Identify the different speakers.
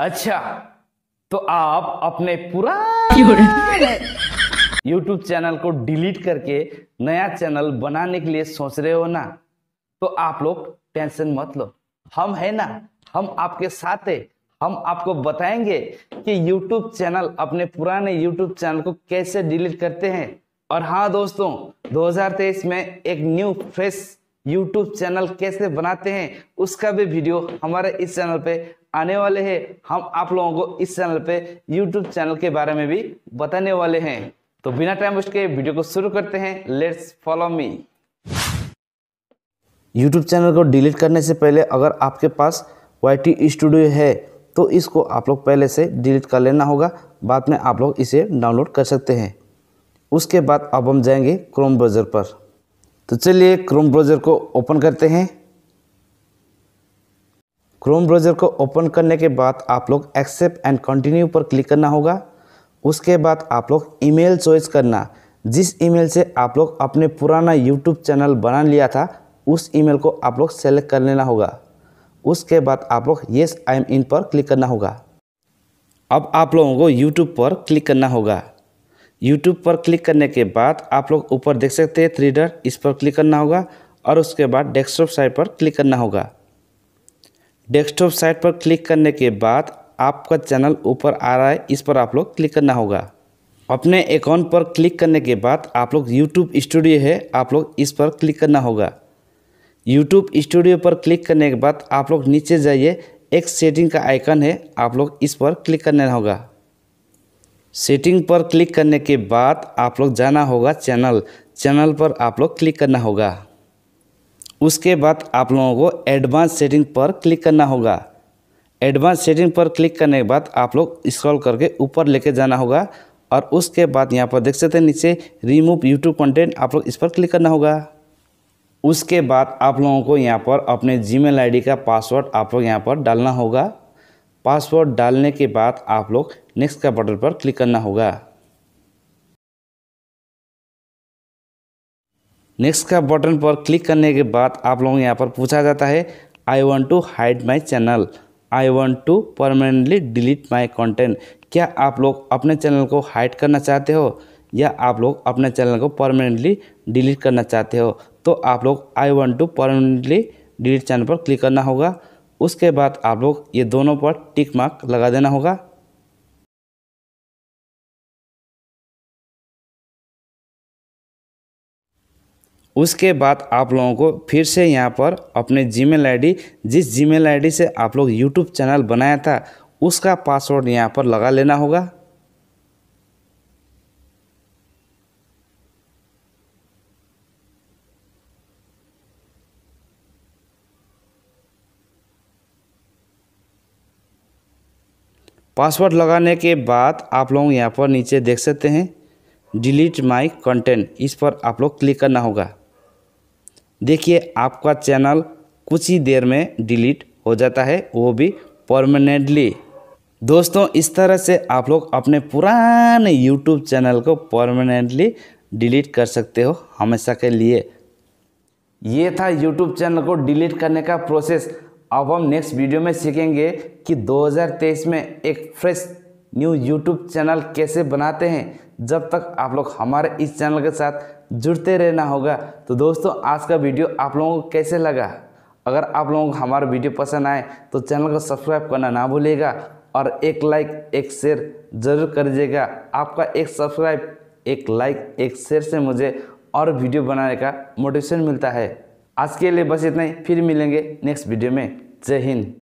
Speaker 1: अच्छा तो आप अपने पूरा YouTube चैनल को डिलीट करके नया चैनल बनाने के लिए सोच रहे हो ना तो आप लोग टेंशन मत लो हम है ना हम आपके साथ है हम आपको बताएंगे कि YouTube चैनल अपने पुराने YouTube चैनल को कैसे डिलीट करते हैं और हाँ दोस्तों 2023 में एक न्यू फ्रेश YouTube चैनल कैसे बनाते हैं उसका भी वीडियो हमारे इस चैनल पे आने वाले हैं हम आप लोगों को इस चैनल पे यूट्यूब चैनल के बारे में भी बताने वाले हैं तो बिना टाइम वेस्ट के वीडियो को शुरू करते हैं let's follow me YouTube channel को डिलीट करने से पहले अगर आपके पास वाई स्टूडियो है तो इसको आप लोग पहले से डिलीट कर लेना होगा बाद में आप लोग इसे डाउनलोड कर सकते हैं उसके बाद अब हम जाएंगे क्रोम ब्राउज़र पर तो चलिए क्रोम ब्राउज़र को ओपन करते हैं क्रोम ब्राउज़र को ओपन करने के बाद आप लोग एक्सेप्ट एंड कंटिन्यू पर क्लिक करना होगा उसके बाद आप लोग ईमेल चॉइस करना जिस ईमेल से आप लोग अपने पुराना यूट्यूब चैनल बना लिया था उस ईमेल को आप लोग सेलेक्ट कर लेना होगा उसके बाद आप लोग येस आई एम इन पर क्लिक करना होगा अब आप लोगों को यूट्यूब पर क्लिक करना होगा यूट्यूब पर क्लिक करने के बाद आप लोग ऊपर देख सकते हैं थ्री डर इस पर क्लिक करना होगा और उसके बाद डेस्कटॉप साइट पर क्लिक करना होगा डेस्कटॉप साइट पर क्लिक करने के बाद आपका चैनल ऊपर आ रहा है इस पर आप लोग क्लिक करना होगा अपने अकाउंट पर क्लिक करने के बाद आप लोग यूट्यूब स्टूडियो है आप लोग इस पर क्लिक करना होगा यूट्यूब स्टूडियो पर क्लिक करने के बाद आप लोग नीचे जाइए एक सेटिंग का आइकन है आप लोग इस पर क्लिक करना होगा सेटिंग पर क्लिक करने के बाद आप लोग जाना होगा चैनल चैनल पर आप लोग क्लिक करना होगा उसके बाद आप लोगों को एडवांस सेटिंग पर क्लिक करना होगा एडवांस सेटिंग पर क्लिक करने के बाद आप लोग स्क्रॉल करके ऊपर लेके जाना होगा और उसके बाद यहाँ पर देख सकते हैं नीचे रिमूव यूट्यूब कंटेंट आप लोग इस पर क्लिक करना होगा उसके बाद आप लोगों को यहाँ पर अपने जी मेल का पासवर्ड आप लोग यहाँ पर डालना होगा पासवर्ड डालने के बाद आप लोग नेक्स्ट का बटन पर क्लिक करना होगा नेक्स्ट का बटन पर क्लिक करने के बाद आप लोगों यहाँ पर पूछा जाता है I want to hide my channel I want to permanently delete my content क्या आप लोग अपने चैनल को हाइड करना चाहते हो या आप लोग अपने चैनल को परमानेंटली डिलीट करना चाहते हो तो आप लोग I want to permanently delete channel पर क्लिक करना होगा उसके बाद आप लोग ये दोनों पर टिक मार्क लगा देना होगा उसके बाद आप लोगों को फिर से यहाँ पर अपने जीमेल आईडी जिस जीमेल आईडी से आप लोग यूट्यूब चैनल बनाया था उसका पासवर्ड यहाँ पर लगा लेना होगा पासवर्ड लगाने के बाद आप लोग यहाँ पर नीचे देख सकते हैं डिलीट माई कंटेंट इस पर आप लोग क्लिक करना होगा देखिए आपका चैनल कुछ ही देर में डिलीट हो जाता है वो भी परमानेंटली दोस्तों इस तरह से आप लोग अपने पुराने यूट्यूब चैनल को परमानेंटली डिलीट कर सकते हो हमेशा के लिए ये था यूट्यूब चैनल को डिलीट करने का प्रोसेस अब हम नेक्स्ट वीडियो में सीखेंगे कि 2023 में एक फ्रेश न्यू यूट्यूब चैनल कैसे बनाते हैं जब तक आप लोग हमारे इस चैनल के साथ जुड़ते रहना होगा तो दोस्तों आज का वीडियो आप लोगों को कैसे लगा अगर आप लोगों को हमारा वीडियो पसंद आए तो चैनल को सब्सक्राइब करना ना भूलिएगा और एक लाइक एक शेयर ज़रूर कर दीजिएगा आपका एक सब्सक्राइब एक लाइक एक शेयर से मुझे और वीडियो बनाने का मोटिवेशन मिलता है आज के लिए बस इतना ही फिर मिलेंगे नेक्स्ट वीडियो में जय हिंद